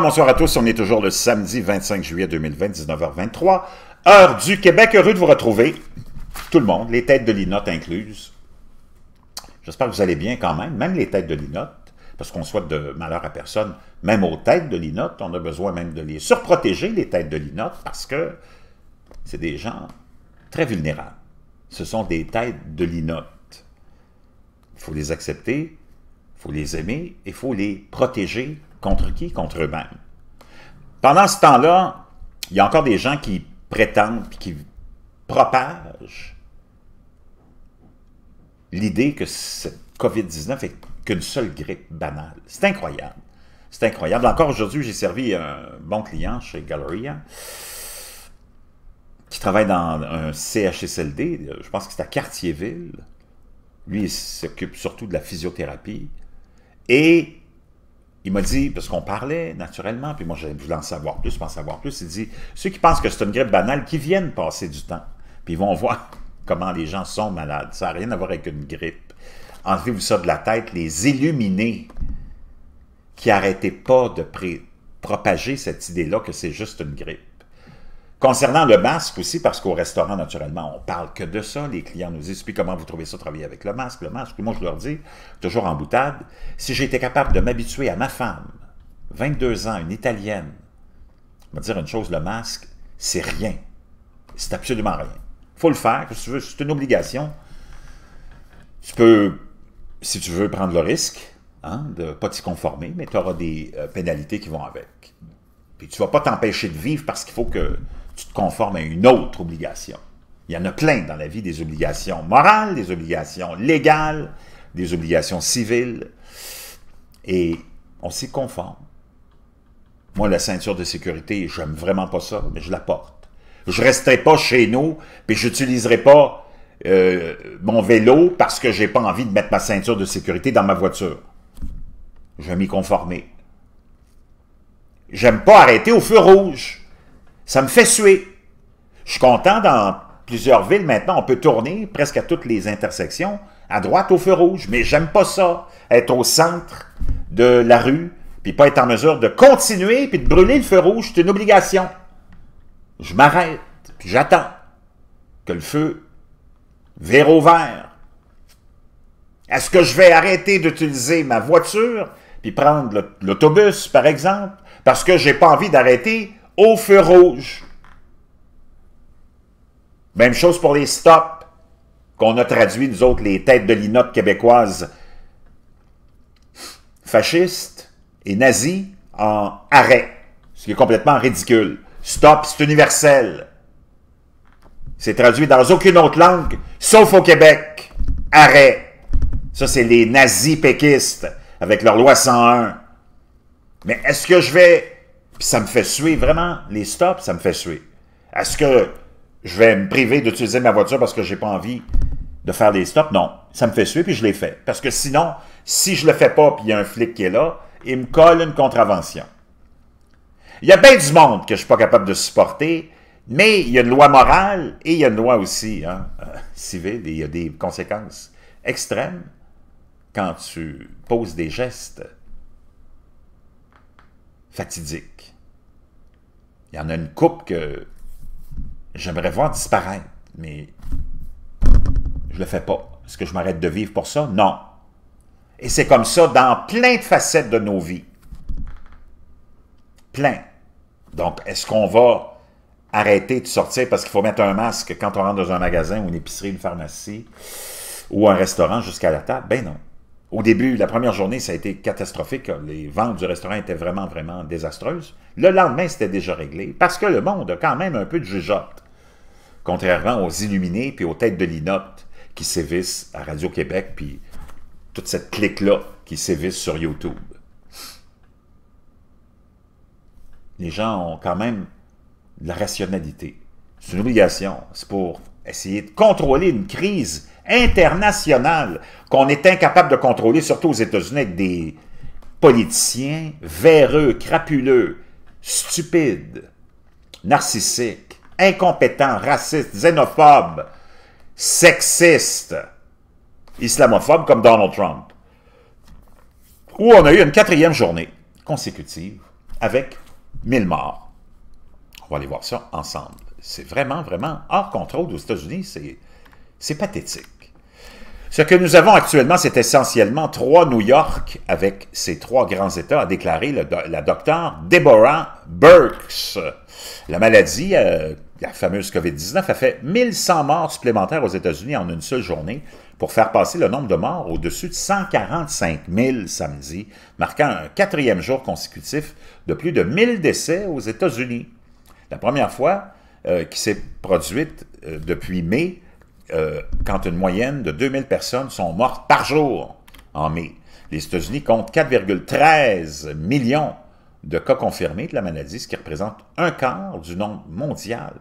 Bonsoir à tous. On est toujours le samedi 25 juillet 2020, 19h23, heure du Québec. Heureux de vous retrouver, tout le monde, les têtes de Linotte incluses. J'espère que vous allez bien quand même, même les têtes de Linotte, parce qu'on souhaite de malheur à personne, même aux têtes de Linotte, On a besoin même de les surprotéger, les têtes de Linotte, parce que c'est des gens très vulnérables. Ce sont des têtes de Linotte, Il faut les accepter, il faut les aimer, il faut les protéger Contre qui? Contre eux-mêmes. Pendant ce temps-là, il y a encore des gens qui prétendent et qui propagent l'idée que cette COVID-19 est qu'une seule grippe banale. C'est incroyable. C'est incroyable. Encore aujourd'hui, j'ai servi un bon client chez Galleria hein, qui travaille dans un CHSLD, je pense que c'est à Cartierville. Lui, il s'occupe surtout de la physiothérapie. Et il m'a dit, parce qu'on parlait naturellement, puis moi je voulais en savoir plus, pour en savoir plus, il dit, ceux qui pensent que c'est une grippe banale, qui viennent passer du temps, puis ils vont voir comment les gens sont malades. Ça n'a rien à voir avec une grippe. Enlevez-vous ça de la tête, les illuminés qui n'arrêtaient pas de propager cette idée-là que c'est juste une grippe. Concernant le masque aussi, parce qu'au restaurant, naturellement, on parle que de ça. Les clients nous disent, puis comment vous trouvez ça, travailler avec le masque, le masque. Moi, je leur dis, toujours en boutade, si j'étais capable de m'habituer à ma femme, 22 ans, une Italienne, me dire une chose, le masque, c'est rien. C'est absolument rien. faut le faire, c'est une obligation. Tu peux, si tu veux, prendre le risque hein, de ne pas t'y conformer, mais tu auras des euh, pénalités qui vont avec. Puis tu ne vas pas t'empêcher de vivre parce qu'il faut que tu te conformes à une autre obligation. Il y en a plein dans la vie, des obligations morales, des obligations légales, des obligations civiles. Et on s'y conforme. Moi, la ceinture de sécurité, j'aime vraiment pas ça, mais je la porte. Je resterai pas chez nous, puis n'utiliserai pas euh, mon vélo parce que j'ai pas envie de mettre ma ceinture de sécurité dans ma voiture. Je vais m'y conformer. J'aime pas arrêter au feu rouge. Ça me fait suer. Je suis content, dans plusieurs villes maintenant, on peut tourner presque à toutes les intersections, à droite au feu rouge, mais j'aime pas ça, être au centre de la rue, puis pas être en mesure de continuer, puis de brûler le feu rouge, c'est une obligation. Je m'arrête, puis j'attends que le feu vire au vert. Est-ce que je vais arrêter d'utiliser ma voiture, puis prendre l'autobus, par exemple, parce que j'ai pas envie d'arrêter au feu rouge. Même chose pour les stops qu'on a traduit, nous autres, les têtes de linotte québécoise fascistes et nazis en arrêt, ce qui est complètement ridicule. Stop, c'est universel. C'est traduit dans aucune autre langue, sauf au Québec. Arrêt. Ça, c'est les nazis péquistes avec leur loi 101. Mais est-ce que je vais puis ça me fait suer, vraiment, les stops, ça me fait suer. Est-ce que je vais me priver d'utiliser ma voiture parce que j'ai pas envie de faire des stops? Non. Ça me fait suer, puis je l'ai fait. Parce que sinon, si je le fais pas, puis il y a un flic qui est là, il me colle une contravention. Il y a bien du monde que je suis pas capable de supporter, mais il y a une loi morale et il y a une loi aussi hein, euh, civile il y a des conséquences extrêmes quand tu poses des gestes fatidiques. Il y en a une coupe que j'aimerais voir disparaître, mais je le fais pas. Est-ce que je m'arrête de vivre pour ça? Non. Et c'est comme ça dans plein de facettes de nos vies. Plein. Donc, est-ce qu'on va arrêter de sortir parce qu'il faut mettre un masque quand on rentre dans un magasin ou une épicerie, une pharmacie ou un restaurant jusqu'à la table? Ben non. Au début, la première journée, ça a été catastrophique. Les ventes du restaurant étaient vraiment, vraiment désastreuses. Le lendemain, c'était déjà réglé parce que le monde a quand même un peu de jugeote. Contrairement aux illuminés puis aux têtes de Linotte qui sévissent à Radio-Québec puis toute cette clique-là qui sévissent sur YouTube. Les gens ont quand même de la rationalité. C'est une obligation. C'est pour essayer de contrôler une crise international, qu'on est incapable de contrôler, surtout aux États-Unis, avec des politiciens véreux, crapuleux, stupides, narcissiques, incompétents, racistes, xénophobes, sexistes, islamophobes comme Donald Trump. Où on a eu une quatrième journée consécutive avec 1000 morts. On va aller voir ça ensemble. C'est vraiment, vraiment hors contrôle aux États-Unis. C'est c'est pathétique. Ce que nous avons actuellement, c'est essentiellement trois New York avec ces trois grands États, a déclaré la docteure Deborah Burks. La maladie, euh, la fameuse COVID-19, a fait 1100 morts supplémentaires aux États-Unis en une seule journée pour faire passer le nombre de morts au-dessus de 145 000 samedi, marquant un quatrième jour consécutif de plus de 1000 décès aux États-Unis. La première fois euh, qui s'est produite euh, depuis mai euh, quand une moyenne de 2000 personnes sont mortes par jour en mai. Les États-Unis comptent 4,13 millions de cas confirmés de la maladie, ce qui représente un quart du nombre mondial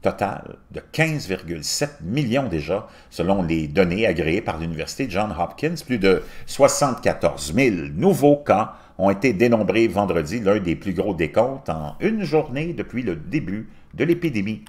total de 15,7 millions déjà, selon les données agréées par l'Université Johns Hopkins. Plus de 74 000 nouveaux cas ont été dénombrés vendredi, l'un des plus gros décomptes en une journée depuis le début de l'épidémie.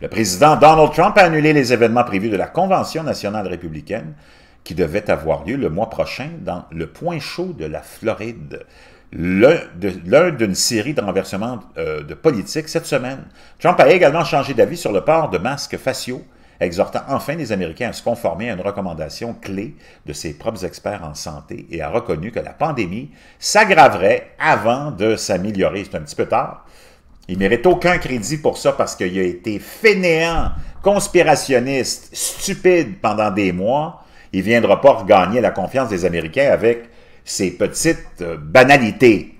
Le président Donald Trump a annulé les événements prévus de la Convention nationale républicaine qui devait avoir lieu le mois prochain dans le point chaud de la Floride. L'un d'une série de renversements euh, de politique cette semaine. Trump a également changé d'avis sur le port de masques faciaux, exhortant enfin les Américains à se conformer à une recommandation clé de ses propres experts en santé et a reconnu que la pandémie s'aggraverait avant de s'améliorer. C'est un petit peu tard, il mérite aucun crédit pour ça parce qu'il a été fainéant, conspirationniste, stupide pendant des mois. Il ne viendra pas regagner la confiance des Américains avec ses petites euh, banalités.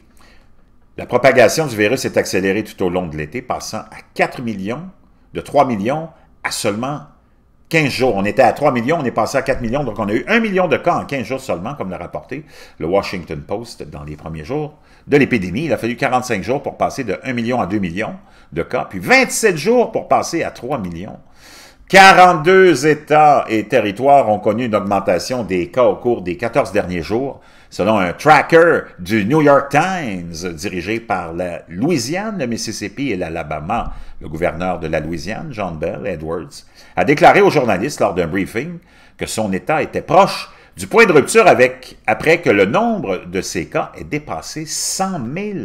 La propagation du virus est accélérée tout au long de l'été, passant à 4 millions, de 3 millions à seulement 15 jours. On était à 3 millions, on est passé à 4 millions, donc on a eu 1 million de cas en 15 jours seulement, comme l'a rapporté le Washington Post dans les premiers jours de l'épidémie, il a fallu 45 jours pour passer de 1 million à 2 millions de cas, puis 27 jours pour passer à 3 millions. 42 États et territoires ont connu une augmentation des cas au cours des 14 derniers jours, selon un tracker du New York Times dirigé par la Louisiane, le Mississippi et l'Alabama. Le gouverneur de la Louisiane, John Bell Edwards, a déclaré aux journalistes lors d'un briefing que son État était proche du point de rupture avec, après que le nombre de ces cas ait dépassé 100 000.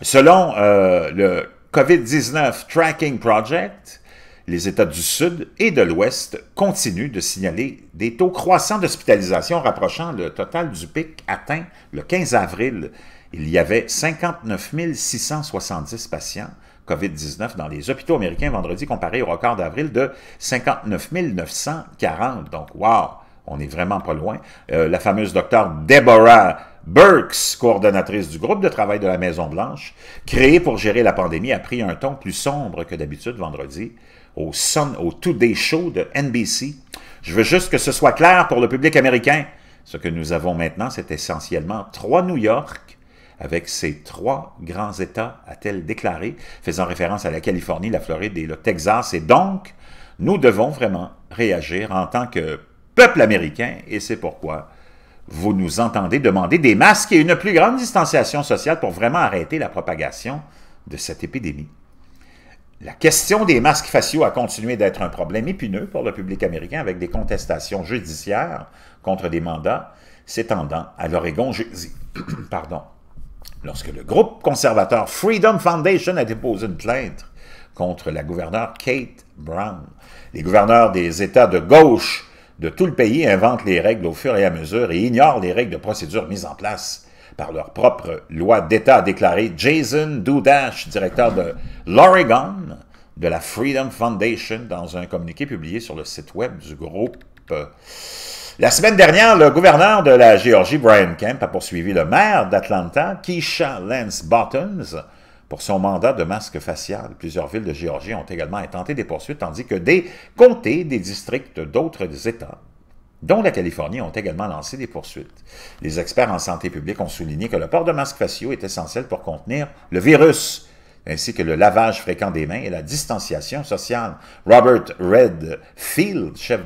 Selon euh, le COVID-19 Tracking Project, les États du Sud et de l'Ouest continuent de signaler des taux croissants d'hospitalisation rapprochant le total du pic atteint le 15 avril. Il y avait 59 670 patients COVID-19 dans les hôpitaux américains vendredi comparé au record d'avril de 59 940. Donc, wow! On est vraiment pas loin. Euh, la fameuse docteur Deborah Burks, coordonnatrice du groupe de travail de la Maison-Blanche, créée pour gérer la pandémie, a pris un ton plus sombre que d'habitude vendredi au, au Today Show de NBC. Je veux juste que ce soit clair pour le public américain. Ce que nous avons maintenant, c'est essentiellement trois New York avec ces trois grands États, a-t-elle déclaré, faisant référence à la Californie, la Floride et le Texas. Et donc, nous devons vraiment réagir en tant que peuple américain, et c'est pourquoi vous nous entendez demander des masques et une plus grande distanciation sociale pour vraiment arrêter la propagation de cette épidémie. La question des masques faciaux a continué d'être un problème épineux pour le public américain avec des contestations judiciaires contre des mandats s'étendant à l'Oregon Pardon. Lorsque le groupe conservateur Freedom Foundation a déposé une plainte contre la gouverneure Kate Brown. Les gouverneurs des États de gauche de tout le pays inventent les règles au fur et à mesure et ignorent les règles de procédure mises en place par leur propre loi d'État, a déclaré Jason Doudash, directeur de l'Oregon de la Freedom Foundation, dans un communiqué publié sur le site web du groupe. La semaine dernière, le gouverneur de la Géorgie, Brian Kemp, a poursuivi le maire d'Atlanta, Keisha Lance Bottoms, pour son mandat de masque facial, plusieurs villes de Géorgie ont également intenté des poursuites, tandis que des comtés, des districts d'autres États dont la Californie, ont également lancé des poursuites. Les experts en santé publique ont souligné que le port de masques faciaux est essentiel pour contenir le virus ainsi que le lavage fréquent des mains et la distanciation sociale. Robert Redfield, chef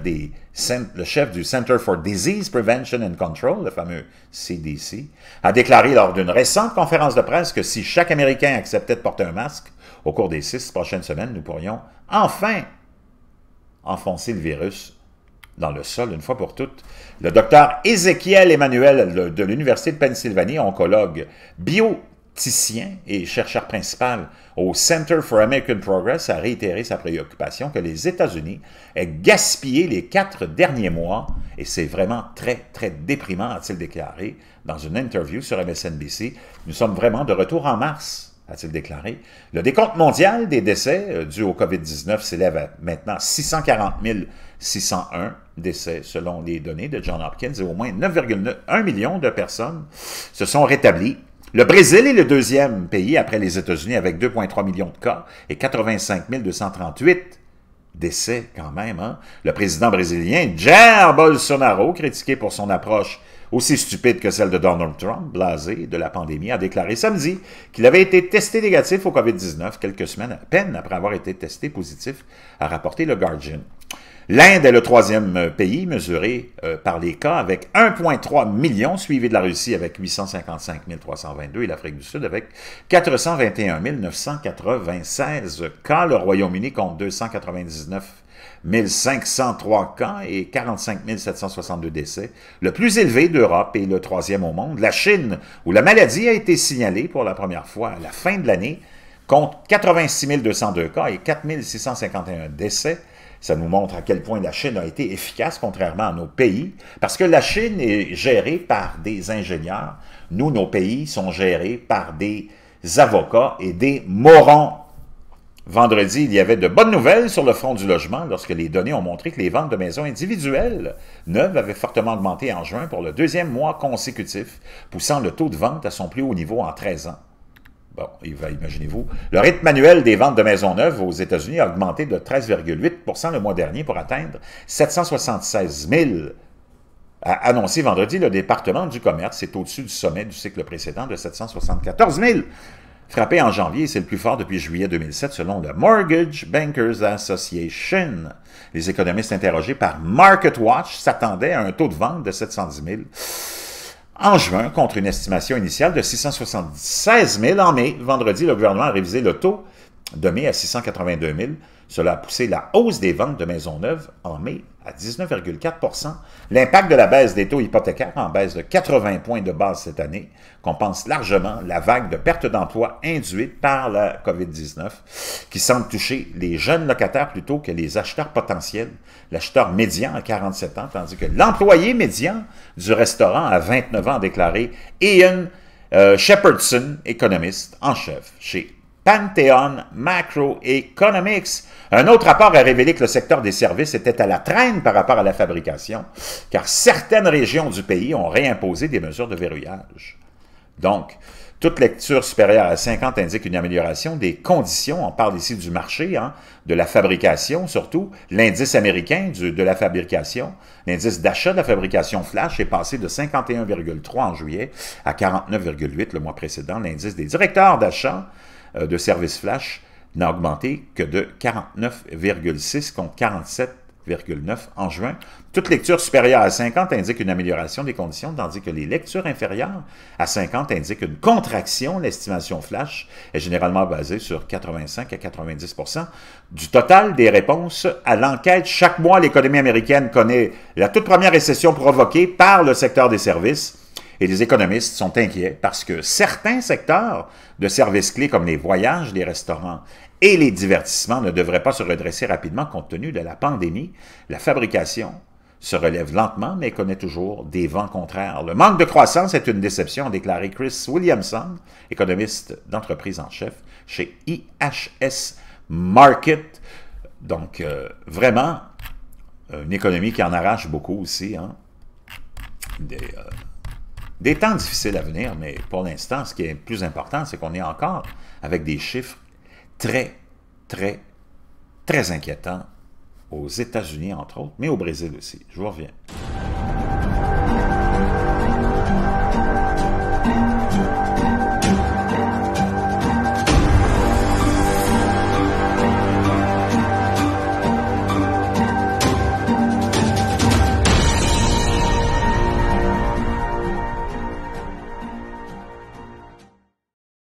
le chef du Center for Disease Prevention and Control, le fameux CDC, a déclaré lors d'une récente conférence de presse que si chaque Américain acceptait de porter un masque au cours des six prochaines semaines, nous pourrions enfin enfoncer le virus dans le sol une fois pour toutes. Le docteur Ezekiel Emmanuel de l'Université de Pennsylvanie, oncologue, bio et chercheur principal au Center for American Progress a réitéré sa préoccupation que les États-Unis aient gaspillé les quatre derniers mois, et c'est vraiment très, très déprimant, a-t-il déclaré dans une interview sur MSNBC. Nous sommes vraiment de retour en mars, a-t-il déclaré. Le décompte mondial des décès euh, dus au COVID-19 s'élève à maintenant 640 601 décès, selon les données de John Hopkins, et au moins 9,1 millions de personnes se sont rétablies le Brésil est le deuxième pays après les États-Unis avec 2,3 millions de cas et 85 238 décès quand même. Hein. Le président brésilien Jair Bolsonaro, critiqué pour son approche aussi stupide que celle de Donald Trump, blasé de la pandémie, a déclaré samedi qu'il avait été testé négatif au COVID-19 quelques semaines à peine après avoir été testé positif, a rapporté le Guardian. L'Inde est le troisième euh, pays mesuré euh, par les cas avec 1,3 million, suivi de la Russie avec 855 322 et l'Afrique du Sud avec 421 996 cas. Le Royaume-Uni compte 299 503 cas et 45 762 décès, le plus élevé d'Europe et le troisième au monde. La Chine, où la maladie a été signalée pour la première fois à la fin de l'année, compte 86 202 cas et 4 651 décès. Ça nous montre à quel point la Chine a été efficace, contrairement à nos pays, parce que la Chine est gérée par des ingénieurs. Nous, nos pays sont gérés par des avocats et des morons. Vendredi, il y avait de bonnes nouvelles sur le front du logement lorsque les données ont montré que les ventes de maisons individuelles neuves avaient fortement augmenté en juin pour le deuxième mois consécutif, poussant le taux de vente à son plus haut niveau en 13 ans. Bon, imaginez-vous. Le rythme manuel des ventes de maisons neuves aux États-Unis a augmenté de 13,8 le mois dernier pour atteindre 776 000 annoncé vendredi le département du commerce. est au-dessus du sommet du cycle précédent de 774 000 frappé en janvier, c'est le plus fort depuis juillet 2007 selon la Mortgage Bankers Association. Les économistes interrogés par Watch s'attendaient à un taux de vente de 710 000 en juin contre une estimation initiale de 676 000 en mai. Vendredi, le gouvernement a révisé le taux de mai à 682 000. Cela a poussé la hausse des ventes de maisons neuves en mai à 19,4 L'impact de la baisse des taux hypothécaires en baisse de 80 points de base cette année compense largement la vague de perte d'emploi induite par la COVID-19 qui semble toucher les jeunes locataires plutôt que les acheteurs potentiels. L'acheteur médian a 47 ans, tandis que l'employé médian du restaurant a 29 ans déclaré Ian euh, Shepherdson, économiste en chef chez Pantheon Macroeconomics. Un autre rapport a révélé que le secteur des services était à la traîne par rapport à la fabrication, car certaines régions du pays ont réimposé des mesures de verrouillage. Donc, toute lecture supérieure à 50 indique une amélioration des conditions, on parle ici du marché, hein, de la fabrication surtout, l'indice américain de la fabrication, l'indice d'achat de la fabrication flash est passé de 51,3 en juillet à 49,8 le mois précédent, l'indice des directeurs d'achat euh, de services flash n'a augmenté que de 49,6 contre 47,9 en juin. Toute lecture supérieure à 50 indique une amélioration des conditions, tandis que les lectures inférieures à 50 indiquent une contraction. L'estimation flash est généralement basée sur 85 à 90 du total des réponses à l'enquête. Chaque mois, l'économie américaine connaît la toute première récession provoquée par le secteur des services et les économistes sont inquiets parce que certains secteurs de services clés comme les voyages, les restaurants et les divertissements ne devraient pas se redresser rapidement compte tenu de la pandémie. La fabrication se relève lentement mais connaît toujours des vents contraires. Le manque de croissance est une déception, a déclaré Chris Williamson, économiste d'entreprise en chef chez IHS Market. Donc, euh, vraiment, une économie qui en arrache beaucoup aussi. Hein? Des, euh, des temps difficiles à venir, mais pour l'instant, ce qui est le plus important, c'est qu'on est encore avec des chiffres très, très, très inquiétants aux États-Unis, entre autres, mais au Brésil aussi. Je vous reviens.